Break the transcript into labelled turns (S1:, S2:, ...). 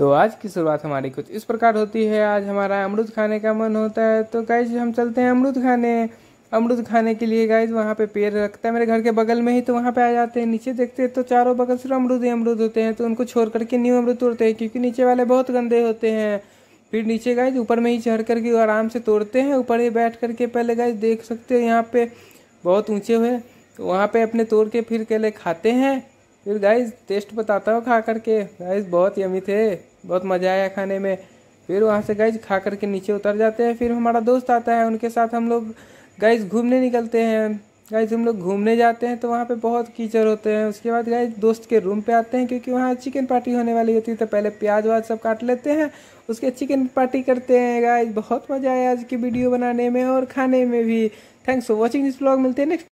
S1: तो आज की शुरुआत हमारी कुछ इस
S2: प्रकार होती है आज हमारा अमरुद खाने का मन होता है तो गाइज हम चलते हैं अमरुद खाने अमरुद खाने के लिए गाइज वहाँ पे पेड़ रखता है मेरे घर के बगल में ही तो वहाँ पे आ जाते हैं नीचे देखते हैं तो चारों बगल सिर्फ अमरूद ही अमरूद होते हैं तो उनको छोड़ करके न्यू अमरूद तोड़ते हैं क्योंकि नीचे वाले बहुत गंदे होते हैं फिर नीचे गाइज ऊपर में ही चढ़ करके आराम से तोड़ते हैं ऊपर ही बैठ करके पहले गाइज देख सकते हो यहाँ पे बहुत ऊँचे हुए तो वहाँ पे अपने तोड़ के फिर के खाते हैं फिर गाइज टेस्ट बताता हूँ खा करके गाइज बहुत यमी थे बहुत मज़ा आया खाने में फिर वहाँ से गैज खा करके नीचे उतर जाते हैं फिर हमारा दोस्त आता है उनके साथ हम लोग गैज घूमने निकलते हैं गाइज हम लोग घूमने जाते हैं तो वहाँ पे बहुत कीचड़ होते हैं उसके बाद गाइज दोस्त के रूम पे आते हैं क्योंकि वहाँ चिकन पार्टी होने वाली होती है तो पहले प्याज व्याज सब काट लेते हैं उसके चिकन पार्टी करते हैं गाइज बहुत मज़ा आया आज की वीडियो बनाने में और खाने में भी thanks for watching this blog मिलते हैं नेक्स्ट